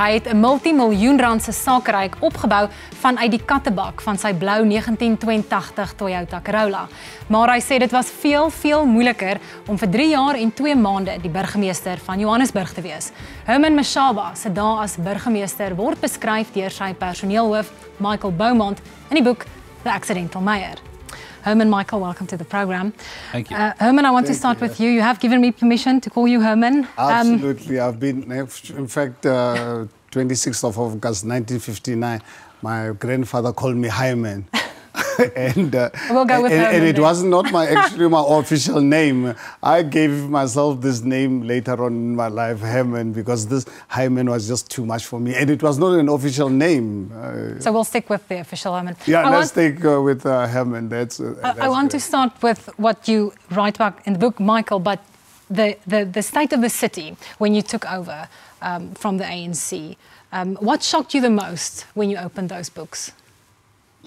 Hy het 'n multimiljoen rand se sakeryk opgebou vanuit die kattebak van sy blou 1982 Toyota Corolla. Maar hy sê dit was veel, veel moeiliker om vir 3 jaar en 2 maande die burgemeester van Johannesburg te wees. Herman Mashaba se dae as burgemeester word beskryf deur sy personeelhoof, Michael Beaumont, in die boek The Accidental Mayor. Herman Michael, welcome to the program. Thank you. Uh, Herman, I want Thank to start you, with you. You have given me permission to call you Herman. Um, Absolutely. Um, I've been, in fact, uh, 26th of August 1959, my grandfather called me Hyman. and uh, we'll go with and, and it was not my actually my official name. I gave myself this name later on in my life, Herman, because this Hyman was just too much for me, and it was not an official name. Uh, so we'll stick with the official Herman. Yeah, I let's stick uh, with uh, Herman. That's. Uh, that's I want to start with what you write about in the book, Michael, but the, the, the state of the city when you took over um, from the ANC. Um, what shocked you the most when you opened those books?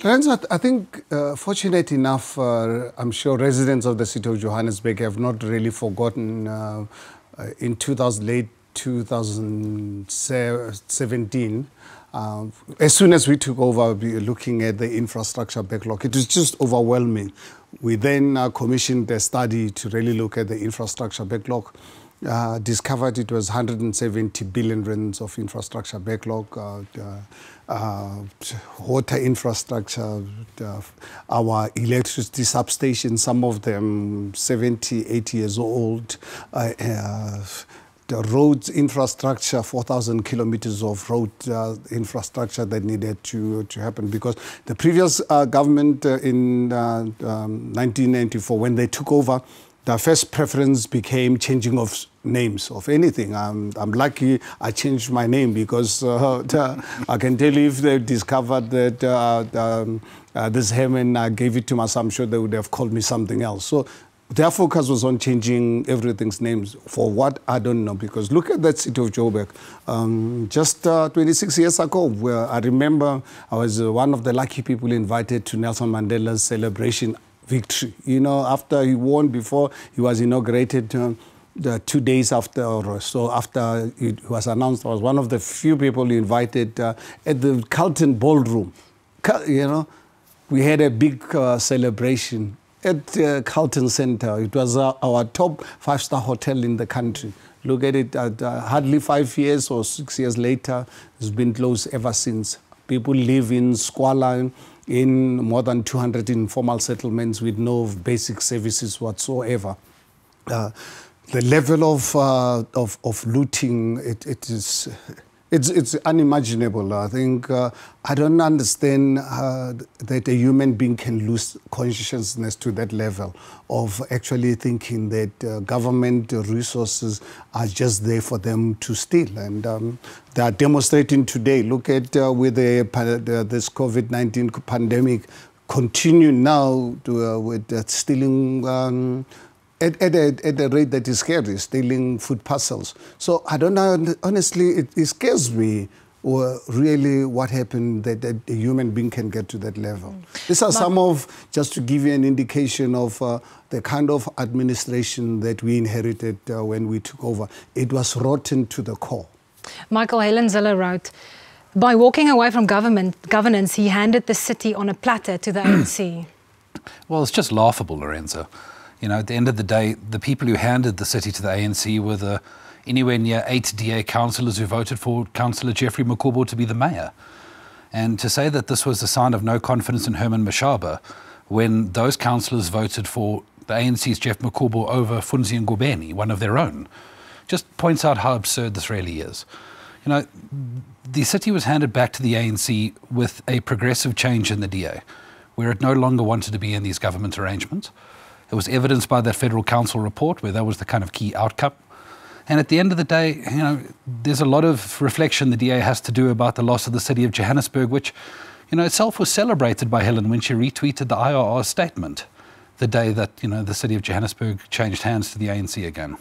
Lorenzo, I think, uh, fortunate enough, uh, I'm sure residents of the city of Johannesburg have not really forgotten uh, uh in 2000, late 2017. Uh, as soon as we took over we looking at the infrastructure backlog, it was just overwhelming. We then uh, commissioned a study to really look at the infrastructure backlog uh, discovered it was 170 billion rands of infrastructure backlog, uh, uh, uh water infrastructure, uh, our electricity substations, some of them 70, 80 years old the roads infrastructure, 4,000 kilometers of road uh, infrastructure that needed to, to happen because the previous uh, government uh, in um, 1994, when they took over, their first preference became changing of names of anything. I'm, I'm lucky I changed my name because uh, I can tell you if they discovered that uh, um, uh, this Herman I gave it to me, I'm sure they would have called me something else. So their focus was on changing everything's names. For what, I don't know, because look at that city of Joburg. Um, just uh, 26 years ago, where I remember I was uh, one of the lucky people invited to Nelson Mandela's celebration victory. You know, after he won, before he was inaugurated, uh, the two days after or so after it was announced, I was one of the few people invited uh, at the Carlton Ballroom. You know, we had a big uh, celebration at uh, Carlton Center. It was uh, our top five-star hotel in the country. Look at it, at, uh, uh, hardly five years or six years later, it's been closed ever since. People live in squalor, in more than 200 informal settlements with no basic services whatsoever. Uh, the level of, uh, of, of looting, it, it is, it's, it's unimaginable. I think, uh, I don't understand uh, that a human being can lose consciousness to that level of actually thinking that uh, government resources are just there for them to steal. And um, they are demonstrating today. Look at uh, with the, this COVID-19 pandemic continue now to, uh, with stealing um, at, at, a, at a rate that is scary, stealing food parcels. So I don't know, honestly, it, it scares me or really what happened that, that, a human being can get to that level. Mm. These are some of, just to give you an indication of uh, the kind of administration that we inherited uh, when we took over. It was rotten to the core. Michael Halenziller wrote, by walking away from government governance, he handed the city on a platter to the ANC. Well, it's just laughable, Lorenzo. You know, at the end of the day, the people who handed the city to the ANC were the anywhere near eight DA councillors who voted for Councillor Jeffrey Makubo to be the mayor. And to say that this was a sign of no confidence in Herman Mashaba, when those councillors voted for the ANC's Jeff Makubo over Funzi and Gubeni, one of their own, just points out how absurd this really is. You know, the city was handed back to the ANC with a progressive change in the DA, where it no longer wanted to be in these government arrangements. It was evidenced by that Federal Council report, where that was the kind of key outcome. And at the end of the day, you know, there's a lot of reflection the DA has to do about the loss of the city of Johannesburg, which, you know, itself was celebrated by Helen when she retweeted the IRR statement the day that, you know, the city of Johannesburg changed hands to the ANC again.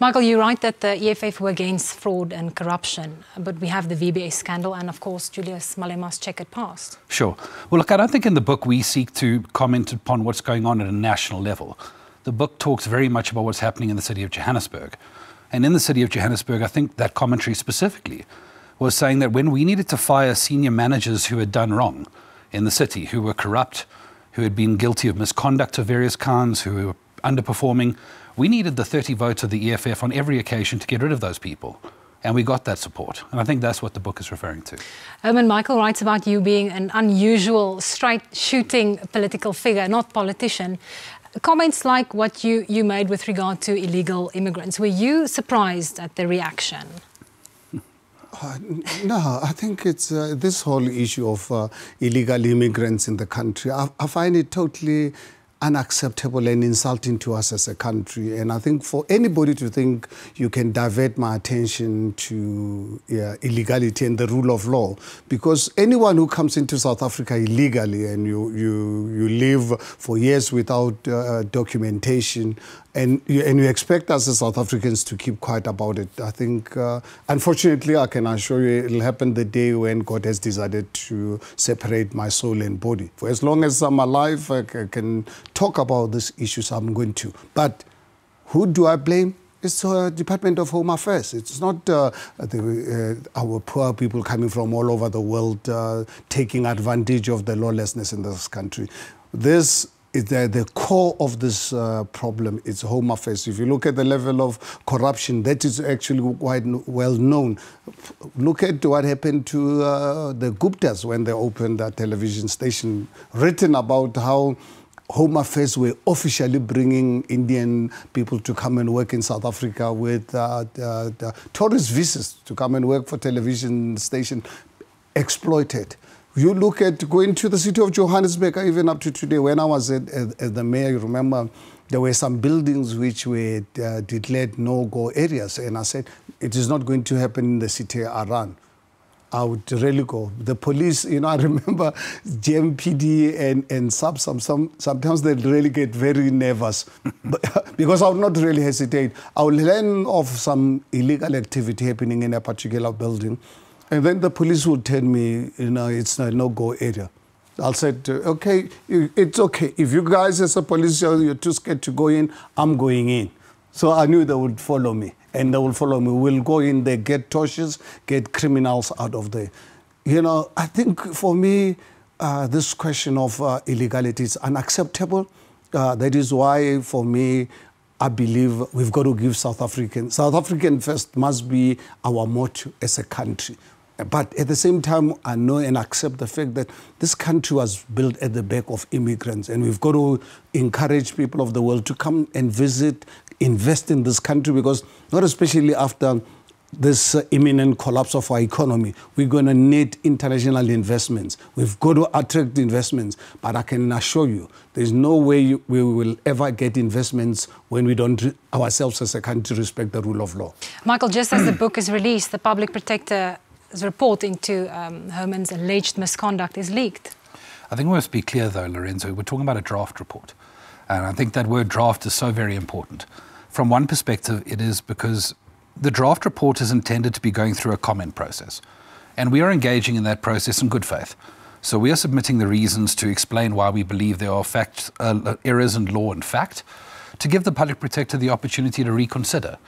Michael, you're right that the EFF were against fraud and corruption, but we have the VBA scandal and, of course, Julius Malema's checkered past. Sure. Well, look, I don't think in the book we seek to comment upon what's going on at a national level. The book talks very much about what's happening in the city of Johannesburg. And in the city of Johannesburg, I think that commentary specifically was saying that when we needed to fire senior managers who had done wrong in the city, who were corrupt, who had been guilty of misconduct of various kinds, who were underperforming, we needed the 30 votes of the EFF on every occasion to get rid of those people. And we got that support. And I think that's what the book is referring to. Herman Michael writes about you being an unusual, straight shooting political figure, not politician. Comments like what you, you made with regard to illegal immigrants, were you surprised at the reaction? Uh, no, I think it's uh, this whole issue of uh, illegal immigrants in the country. I, I find it totally unacceptable and insulting to us as a country. And I think for anybody to think you can divert my attention to yeah, illegality and the rule of law, because anyone who comes into South Africa illegally and you, you, you live for years without uh, documentation, and you, and you expect us as South Africans to keep quiet about it. I think, uh, unfortunately, I can assure you it'll happen the day when God has decided to separate my soul and body. For as long as I'm alive, I can talk about these issues. I'm going to. But who do I blame? It's uh, Department of Home Affairs. It's not uh, the, uh, our poor people coming from all over the world uh, taking advantage of the lawlessness in this country. This is the, the core of this uh, problem. It's Home Affairs. If you look at the level of corruption, that is actually quite well known. Look at what happened to uh, the Guptas when they opened that television station, written about how Home Affairs were officially bringing Indian people to come and work in South Africa with uh, the, the tourist visas to come and work for television station, exploited. You look at going to the city of Johannesburg, even up to today, when I was at, at, at the mayor, you remember there were some buildings which were uh, declared no-go areas. And I said, it is not going to happen in the city I run. I would really go. The police, you know, I remember GMPD and, and SAPSAM, some, sometimes they really get very nervous but, because I would not really hesitate. I would learn of some illegal activity happening in a particular building, and then the police would tell me, you know, it's a no-go area. I'll say, to, okay, it's okay. If you guys as a police, you're too scared to go in, I'm going in. So I knew they would follow me and they will follow me. We'll go in there, get torches, get criminals out of there. You know, I think for me, uh, this question of uh, illegality is unacceptable. Uh, that is why, for me, I believe we've got to give South African. South African first must be our motto as a country. But at the same time, I know and accept the fact that this country was built at the back of immigrants, and we've got to encourage people of the world to come and visit, invest in this country because not especially after this uh, imminent collapse of our economy. We're going to need international investments. We've got to attract investments. But I can assure you, there's no way you, we will ever get investments when we don't ourselves as a country respect the rule of law. Michael, just as the book is released, the public protector's report into um, Herman's alleged misconduct is leaked. I think we must be clear, though, Lorenzo. We're talking about a draft report. And I think that word draft is so very important. From one perspective, it is because the draft report is intended to be going through a comment process. And we are engaging in that process in good faith. So we are submitting the reasons to explain why we believe there are fact, uh, errors in law and fact to give the public protector the opportunity to reconsider.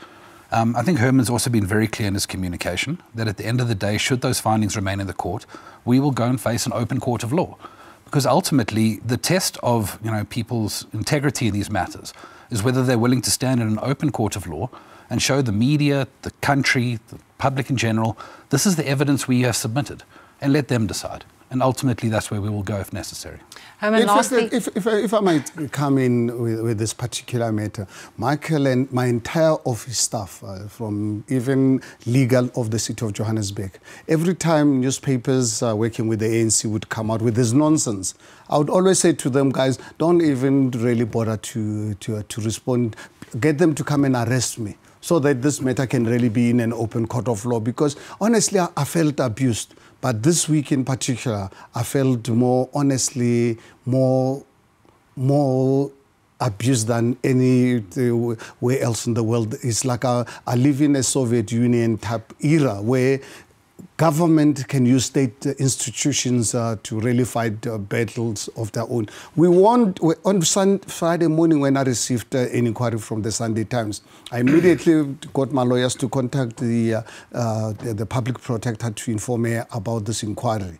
Um, I think Herman's also been very clear in his communication that at the end of the day, should those findings remain in the court, we will go and face an open court of law because ultimately the test of you know people's integrity in these matters is whether they're willing to stand in an open court of law and show the media, the country, the public in general, this is the evidence we have submitted, and let them decide. And ultimately, that's where we will go if necessary if, if, if, I might come in with, with, this particular matter, Michael and my entire office staff, uh, from even legal of the city of Johannesburg, every time newspapers uh, working with the ANC would come out with this nonsense, I would always say to them, guys, don't even really bother to, to, to respond. Get them to come and arrest me so that this matter can really be in an open court of law because honestly, I, I felt abused. But this week in particular, I felt more honestly, more, more abused than anywhere uh, else in the world. It's like I, I live in a Soviet Union type era where government can use state uh, institutions uh, to really fight uh, battles of their own. We want, on Friday morning when I received uh, an inquiry from the Sunday Times, I immediately got my lawyers to contact the, uh, uh, the, the, public protector to inform her about this inquiry.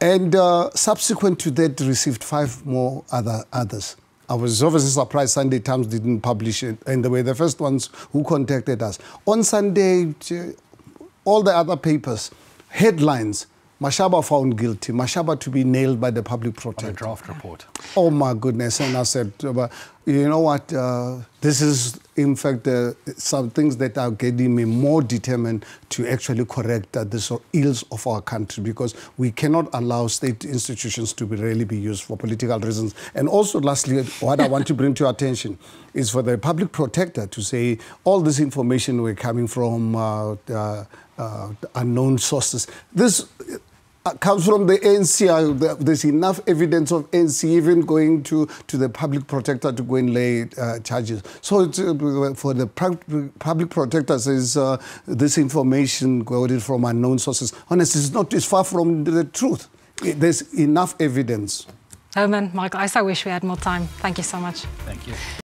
And subsequent to that, received five more other others. I was obviously surprised Sunday Times didn't publish it, and they were the first ones who contacted us. On Sunday, all the other papers, headlines, Mashaba found guilty, Mashaba to be nailed by the public protector. On a draft report. Oh my goodness. And I said, uh, you know what? Uh, this is, in fact, uh, some things that are getting me more determined to actually correct uh, the ills of our country because we cannot allow state institutions to be really be used for political reasons. And also, lastly, what I want to bring to your attention is for the public protector to say all this information we're coming from uh, uh, uh unknown sources. This uh, comes from the NC. Uh, there's enough evidence of NC even going to, to the public protector to go and lay uh, charges. So uh, for the public protector says uh, this information quoted from unknown sources. Honestly, it's not it's far from the truth. There's enough evidence. Herman, Michael, I so wish we had more time. Thank you so much. Thank you.